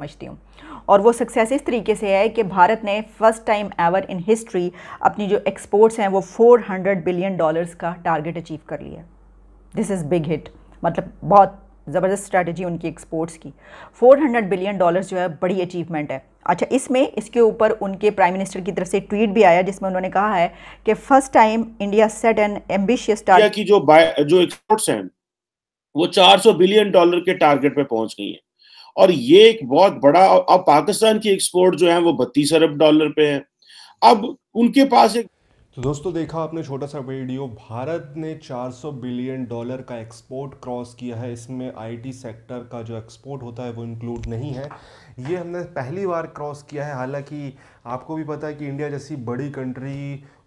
समझती हूँ और वो सक्सेस इस तरीके से है कि भारत ने first time ever in history अपनी जो एक्सपोर्ट्स हैं वो 400 बिलियन डॉलर्स का टारगेट अचीव कर लिया दिस इज़ बिग हिट मतलब बहुत ज़बरदस्त स्ट्रैटेजी उनकी एक्सपोर्ट्स की 400 बिलियन डॉलर्स जो है बड़ी अचीवमेंट है अच्छा इसमें इसके ऊपर उनके प्राइम मिनिस्टर की तरफ से ट्वीट भी आया जिसमें उन्होंने कहा है कि first time India set an ambitious target की जो जो एक्सपोर्ट्स हैं वो 400 बिलियन डॉलर के टारगेट पे पहुंच गई है और ये एक बहुत बड़ा अब पाकिस्तान की एक्सपोर्ट जो है वो बत्तीस अरब डॉलर पे है अब उनके पास एक तो दोस्तों देखा आपने छोटा सा वीडियो भारत ने 400 बिलियन डॉलर का एक्सपोर्ट क्रॉस किया है इसमें आईटी सेक्टर का जो एक्सपोर्ट होता है वो इंक्लूड नहीं है ये हमने पहली बार क्रॉस किया है हालांकि आपको भी पता है कि इंडिया जैसी बड़ी कंट्री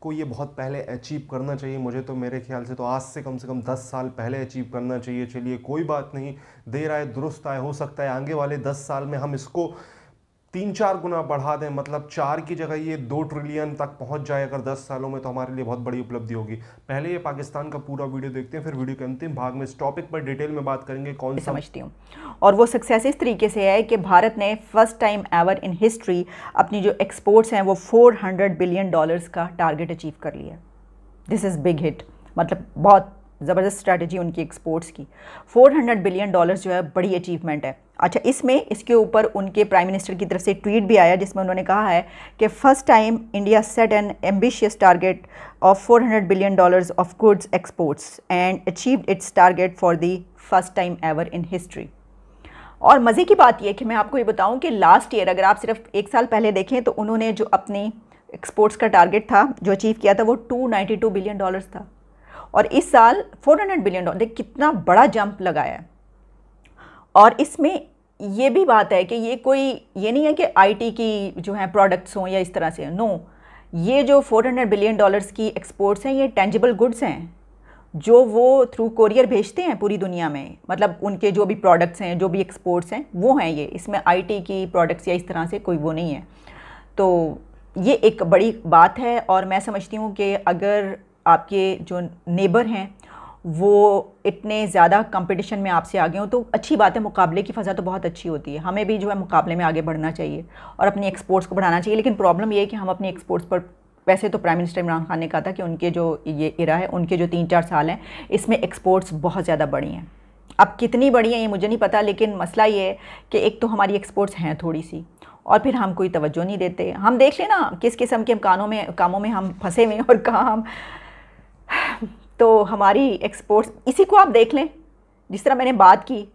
को ये बहुत पहले अचीव करना चाहिए मुझे तो मेरे ख्याल से तो आज से कम से कम दस साल पहले अचीव करना चाहिए चलिए कोई बात नहीं देर आए दुरुस्त आए हो सकता है आगे वाले दस साल में हम इसको तीन चार गुना बढ़ा दें मतलब चार की जगह ये दो ट्रिलियन तक पहुंच जाए अगर दस सालों में तो हमारे लिए बहुत बड़ी उपलब्धि होगी पहले ये पाकिस्तान का पूरा वीडियो देखते हैं फिर वीडियो के अंतिम भाग में इस टॉपिक पर डिटेल में बात करेंगे कौन सा समझती हूँ और वो सक्सेस इस तरीके से है कि भारत ने first time ever in history अपनी जो एक्सपोर्ट्स हैं वो फोर बिलियन डॉलर्स का टारगेट अचीव कर लिया दिस इज़ बिग हिट मतलब बहुत ज़बरदस्त स्ट्रैटेजी उनकी एक्सपोर्ट्स की 400 बिलियन डॉलर्स जो है बड़ी अचीवमेंट है अच्छा इसमें इसके ऊपर उनके प्राइम मिनिस्टर की तरफ से ट्वीट भी आया जिसमें उन्होंने कहा है कि first time India set an ambitious target of 400 billion dollars of goods exports and achieve its target for the first time ever in history और मज़े की बात यह कि मैं आपको ये बताऊँ कि लास्ट ईयर अगर आप सिर्फ एक साल पहले देखें तो उन्होंने जो अपनी एक्सपोर्ट्स का टारगेट था जो अचीव किया था वो 292 बिलियन डॉलर्स था और इस साल 400 बिलियन डॉलर कितना बड़ा जंप लगाया है और इसमें ये भी बात है कि ये कोई ये नहीं है कि आईटी की जो है प्रोडक्ट्स हों या इस तरह से नो ये जो 400 बिलियन डॉलर्स की एक्सपोर्ट्स हैं ये टेंजिबल गुड्स हैं जो वो थ्रू कोरियर भेजते हैं पूरी दुनिया में मतलब उनके जो भी प्रोडक्ट्स हैं जो भी एक्सपोर्ट्स हैं वो हैं ये इसमें आईटी की प्रोडक्ट्स या इस तरह से कोई वो नहीं है तो ये एक बड़ी बात है और मैं समझती हूँ कि अगर आपके जो नेबर हैं वो इतने ज़्यादा कंपटीशन में आपसे आगे हों तो अच्छी बात है मुकाबले की फ़ज़ा तो बहुत अच्छी होती है हमें भी जो है मुकाबले में आगे बढ़ना चाहिए और अपनी एक्सपोर्ट्स को बढ़ाना चाहिए लेकिन प्रॉब्लम ये है कि हम अपनी एक्सपोर्ट्स पर वैसे तो प्राइम मिनिस्टर इमरान खान ने कहा था कि उनके जो ये इरा है उनके जो तीन चार साल हैं इसमें एक्सपोर्ट्स बहुत ज़्यादा बढ़ी हैं अब कितनी बढ़ी हैं ये मुझे नहीं पता लेकिन मसला ये है कि एक तो हमारी एक्सपोर्ट्स हैं थोड़ी सी और फिर हम कोई तवज्जो नहीं देते हम देख लेना किस किस्म के कानों में कामों में हम फंसे हुए हैं और कहाँ हम तो हमारी एक्सपोर्ट्स इसी को आप देख लें जिस तरह मैंने बात की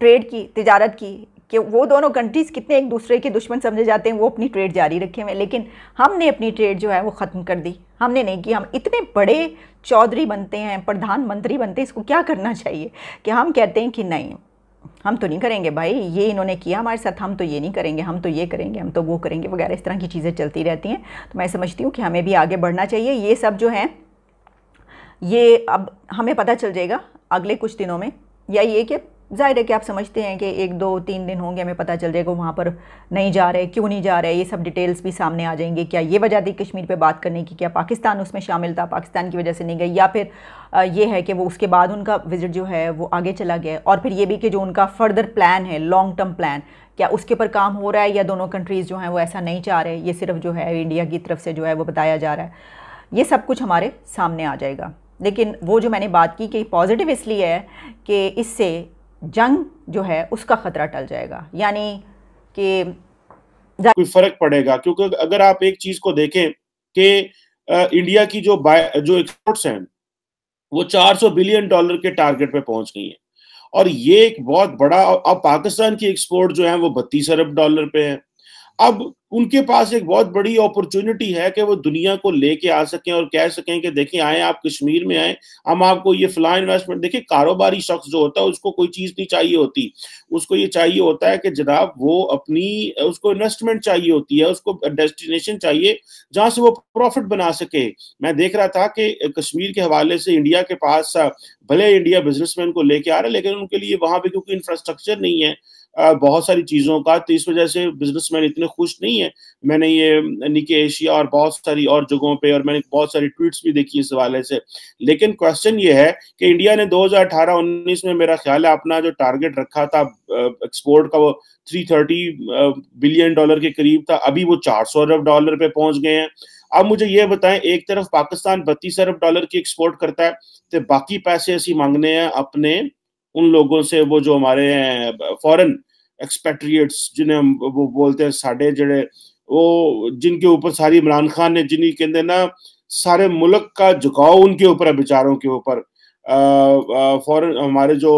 ट्रेड की तजारत की कि वो दोनों कंट्रीज़ कितने एक दूसरे के दुश्मन समझे जाते हैं वो अपनी ट्रेड जारी रखे हुए लेकिन हमने अपनी ट्रेड जो है वो ख़त्म कर दी हमने नहीं कि हम इतने बड़े चौधरी बनते हैं प्रधानमंत्री बनते हैं इसको क्या करना चाहिए कि हम कहते हैं कि नहीं हम तो नहीं करेंगे भाई ये इन्होंने किया हमारे साथ हम तो ये नहीं करेंगे हम तो ये करेंगे हम तो वो करेंगे वगैरह इस तरह की चीज़ें चलती रहती हैं तो मैं समझती हूँ कि हमें भी आगे बढ़ना चाहिए ये सब जो हैं ये अब हमें पता चल जाएगा अगले कुछ दिनों में या ये कि जाहिर है कि आप समझते हैं कि एक दो तीन दिन होंगे हमें पता चल जाएगा वहाँ पर नहीं जा रहे क्यों नहीं जा रहे ये सब डिटेल्स भी सामने आ जाएंगे क्या ये वजह थी कश्मीर पे बात करने की क्या पाकिस्तान उसमें शामिल था पाकिस्तान की वजह से नहीं गई या फिर ये है कि वो उसके बाद उनका विज़िट जो है वो आगे चला गया और फिर ये भी कि जो उनका फर्दर प्लान है लॉन्ग टर्म प्लान क्या उसके ऊपर काम हो रहा है या दोनों कंट्रीज़ जो हैं वो ऐसा नहीं चाह रहे ये सिर्फ जो है इंडिया की तरफ से जो है वो बताया जा रहा है ये सब कुछ हमारे सामने आ जाएगा लेकिन वो जो मैंने बात की कि पॉजिटिव इसलिए है कि इससे जंग जो है उसका ख़तरा टल जाएगा यानी कि कोई फ़र्क पड़ेगा क्योंकि अगर आप एक चीज़ को देखें कि इंडिया की जो जो एक्सपोर्ट्स हैं वो 400 बिलियन डॉलर के टारगेट पे पहुंच गई है और ये एक बहुत बड़ा अब पाकिस्तान की एक्सपोर्ट जो है वो बत्तीस अरब डॉलर पे है अब उनके पास एक बहुत बड़ी अपॉर्चुनिटी है कि वो दुनिया को लेके आ सकें और कह सकें कि देखिए आए आप कश्मीर में आए हम आपको ये फला इन्वेस्टमेंट देखिए कारोबारी शख्स जो होता है उसको कोई चीज़ नहीं चाहिए होती उसको ये चाहिए होता है कि जनाब वो अपनी उसको इन्वेस्टमेंट चाहिए होती है उसको डेस्टिनेशन चाहिए जहां से वो प्रॉफिट बना सके मैं देख रहा था कि कश्मीर के हवाले से इंडिया के पास भले इंडिया बिजनेसमैन को लेके आ रहा है लेकिन उनके लिए वहां पर क्योंकि इंफ्रास्ट्रक्चर नहीं है बहुत सारी चीज़ों का तो इस वजह से बिजनेसमैन इतने खुश नहीं है मैंने ये निके एशिया और बहुत सारी और जगहों पे और मैंने बहुत सारी ट्वीट्स भी देखी इस हवाले से लेकिन क्वेश्चन ये है कि इंडिया ने 2018-19 में मेरा ख्याल है अपना जो टारगेट रखा था एक्सपोर्ट का वो 330 बिलियन डॉलर के करीब था अभी वो चार अरब डॉलर पे पहुंच गए हैं अब मुझे ये बताएं एक तरफ पाकिस्तान बत्तीस अरब डॉलर की एक्सपोर्ट करता है तो बाकी पैसे ऐसी मांगने हैं अपने उन लोगों से वो जो हमारे फॉरेन एक्सपेट्रिएट्स जिन्हें हम वो बोलते हैं साढ़े जड़े वो जिनके ऊपर सारी इमरान खान ने जिन्हें कहते ना सारे मुल्क का झुकाव उनके ऊपर है बेचारों के ऊपर फॉरन हमारे जो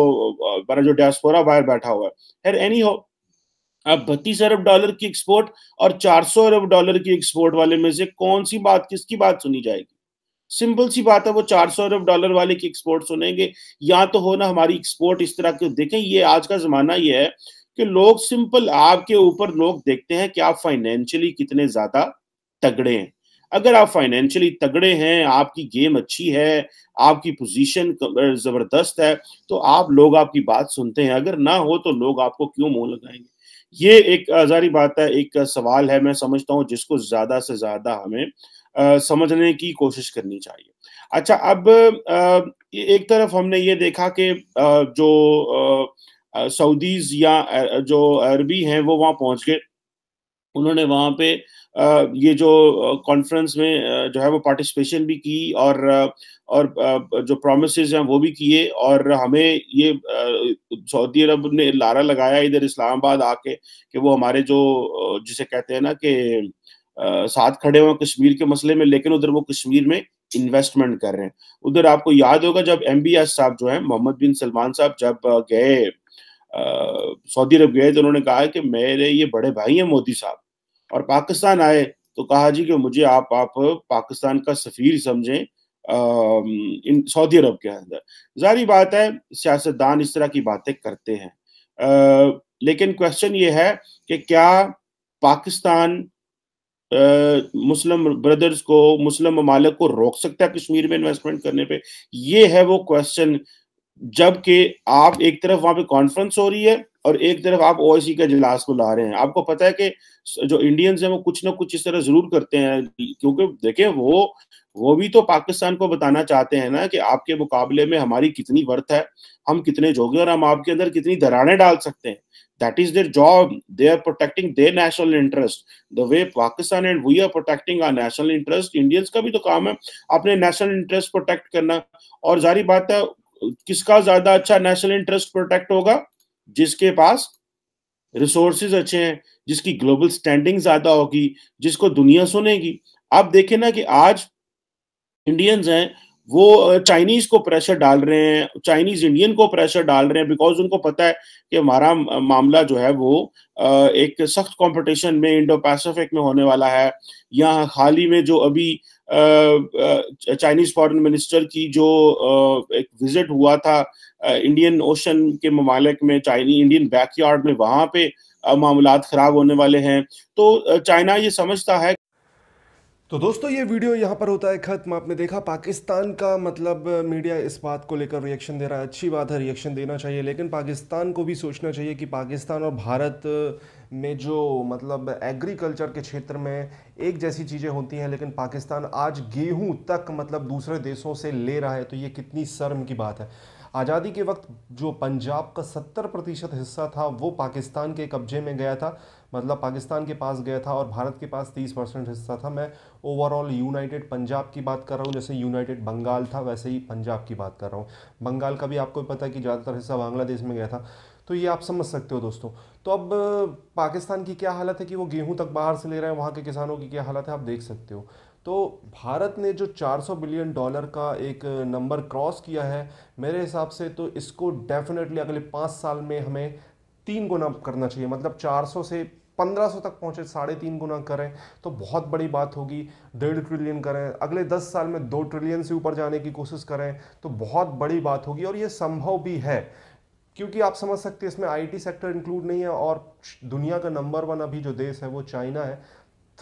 हमारा जो डायस्पोरा बाहर बैठा हुआ है एनी हो अब बत्तीस अरब डॉलर की एक्सपोर्ट और 400 अरब डॉलर की एक्सपोर्ट वाले में से कौन सी बात किसकी बात सुनी जाएगी सिंपल सी बात है वो 400 अरब डॉलर वाले की एक्सपोर्ट सुनेंगे या तो हो ना हमारी एक्सपोर्ट इस तरह के देखें ये आज का जमाना ये है कि लोग सिंपल आपके ऊपर लोग देखते हैं कि आप फाइनेंशियली कितने ज्यादा तगड़े हैं अगर आप फाइनेंशियली तगड़े हैं आपकी गेम अच्छी है आपकी पोजीशन जबरदस्त है तो आप लोग आपकी बात सुनते हैं अगर ना हो तो लोग आपको क्यों मोह लगाएंगे ये एक जारी बात है एक सवाल है मैं समझता हूँ जिसको ज्यादा से ज्यादा हमें आ, समझने की कोशिश करनी चाहिए अच्छा अब आ, एक तरफ हमने ये देखा कि जो आ, सऊदीज या जो अरबी हैं वो वहाँ पहुँच गए उन्होंने वहाँ पे ये जो कॉन्फ्रेंस में जो है वो पार्टिसिपेशन भी की और और जो प्रोमिस हैं वो भी किए और हमें ये सऊदी अरब ने लारा लगाया इधर इस्लामाबाद आके कि वो हमारे जो जिसे कहते हैं ना कि साथ खड़े हों कश्मीर के मसले में लेकिन उधर वो कश्मीर में इन्वेस्टमेंट कर रहे हैं उधर आपको याद होगा जब एम साहब जो है मोहम्मद बिन सलमान साहब जब गए सऊदी अरब गए तो उन्होंने कहा कि मेरे ये बड़े भाई हैं मोदी साहब और पाकिस्तान आए तो कहा जी कि मुझे आप आप पाकिस्तान का सफ़ीर समझें इन सऊदी अरब के अंदर जारी बात है सियासतदान इस तरह की बातें करते हैं आ, लेकिन क्वेश्चन ये है कि क्या पाकिस्तान मुस्लिम ब्रदर्स को मुस्लिम ममालक को रोक सकता है कश्मीर में इन्वेस्टमेंट करने पे ये है वो क्वेश्चन जबकि आप एक तरफ वहां पे कॉन्फ्रेंस हो रही है और एक तरफ आप ओ का इजलास को ला रहे हैं आपको पता है कि जो इंडियंस हैं वो कुछ ना कुछ इस तरह जरूर करते हैं क्योंकि देखिए वो वो भी तो पाकिस्तान को बताना चाहते हैं ना कि आपके मुकाबले में हमारी कितनी वर्थ है हम कितने जोगे और हम आपके अंदर कितनी दराने डाल सकते हैं that is their job they are protecting their national interest the way Pakistan and we are protecting our national interest Indians का भी तो काम है अपने नेशनल इंटरेस्ट प्रोटेक्ट करना और जारी बात है किसका ज्यादा अच्छा नेशनल इंटरेस्ट प्रोटेक्ट होगा जिसके पास रिसोर्सेज अच्छे हैं जिसकी ग्लोबल स्टैंडिंग ज्यादा होगी जिसको दुनिया सुनेगी आप देखें ना कि आज इंडियंस हैं वो चाइनीज को प्रेशर डाल रहे हैं चाइनीज इंडियन को प्रेशर डाल रहे हैं बिकॉज उनको पता है कि हमारा मामला जो है वो एक सख्त कंपटीशन में इंडो पैसिफिक में होने वाला है यहाँ हाल ही में जो अभी चाइनीज फॉरेन मिनिस्टर की जो एक विजिट हुआ था इंडियन ओशन के ममालिक में चाइनी इंडियन बैकयार्ड में वहां पे मामला खराब होने वाले हैं तो चाइना ये समझता है तो दोस्तों ये वीडियो यहाँ पर होता है ख़त्म आपने देखा पाकिस्तान का मतलब मीडिया इस बात को लेकर रिएक्शन दे रहा है अच्छी बात है रिएक्शन देना चाहिए लेकिन पाकिस्तान को भी सोचना चाहिए कि पाकिस्तान और भारत में जो मतलब एग्रीकल्चर के क्षेत्र में एक जैसी चीज़ें होती हैं लेकिन पाकिस्तान आज गेहूँ तक मतलब दूसरे देशों से ले रहा है तो ये कितनी शर्म की बात है आज़ादी के वक्त जो पंजाब का सत्तर प्रतिशत हिस्सा था वो पाकिस्तान के कब्जे में गया था मतलब पाकिस्तान के पास गया था और भारत के पास तीस परसेंट हिस्सा था मैं ओवरऑल यूनाइटेड पंजाब की बात कर रहा हूँ जैसे यूनाइटेड बंगाल था वैसे ही पंजाब की बात कर रहा हूँ बंगाल का भी आपको पता है कि ज़्यादातर हिस्सा बांग्लादेश में गया था तो ये आप समझ सकते हो दोस्तों तो अब पाकिस्तान की क्या हालत है कि वो गेहूँ तक बाहर से ले रहे हैं वहाँ के किसानों की क्या हालत है आप देख सकते हो तो भारत ने जो 400 बिलियन डॉलर का एक नंबर क्रॉस किया है मेरे हिसाब से तो इसको डेफिनेटली अगले पाँच साल में हमें तीन गुना करना चाहिए मतलब 400 से 1500 तक पहुँचे साढ़े तीन गुना करें तो बहुत बड़ी बात होगी डेढ़ ट्रिलियन करें अगले 10 साल में दो ट्रिलियन से ऊपर जाने की कोशिश करें तो बहुत बड़ी बात होगी और ये संभव भी है क्योंकि आप समझ सकते हैं इसमें आईटी सेक्टर इंक्लूड नहीं है और दुनिया का नंबर वन अभी जो देश है वो चाइना है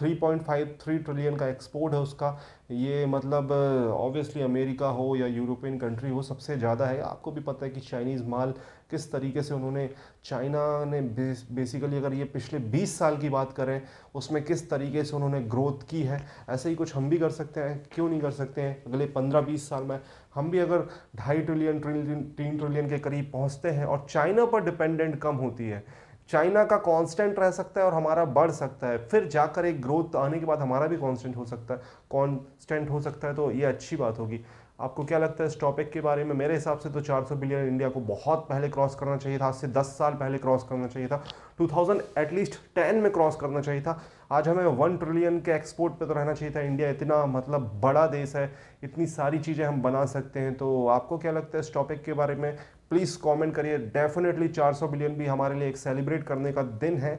3.53 ट्रिलियन का एक्सपोर्ट है उसका ये मतलब ऑब्वियसली अमेरिका हो या यूरोपियन कंट्री हो सबसे ज़्यादा है आपको भी पता है कि चाइनीज़ माल किस तरीके से उन्होंने चाइना ने बेस, बेसिकली अगर ये पिछले 20 साल की बात करें उसमें किस तरीके से उन्होंने ग्रोथ की है ऐसे ही कुछ हम भी कर सकते हैं क्यों नहीं कर सकते हैं अगले 15-20 साल में हम भी अगर ढाई ट्रिलियन ट्रिलियन तीन ट्रिलियन के करीब पहुँचते हैं और चाइना पर डिपेंडेंट कम होती है चाइना का कांस्टेंट रह सकता है और हमारा बढ़ सकता है फिर जाकर एक ग्रोथ आने के बाद हमारा भी कांस्टेंट हो सकता है कांस्टेंट हो सकता है तो ये अच्छी बात होगी आपको क्या लगता है इस टॉपिक के बारे में मेरे हिसाब से तो 400 बिलियन इंडिया को बहुत पहले क्रॉस करना चाहिए था आज से 10 साल पहले क्रॉस करना चाहिए था 2000 एटलीस्ट 10 में क्रॉस करना चाहिए था आज हमें वन ट्रिलियन के एक्सपोर्ट पे तो रहना चाहिए था इंडिया इतना मतलब बड़ा देश है इतनी सारी चीज़ें हम बना सकते हैं तो आपको क्या लगता है इस टॉपिक के बारे में प्लीज़ कॉमेंट करिए डेफिनेटली 400 बिलियन भी हमारे लिए एक सेलिब्रेट करने का दिन है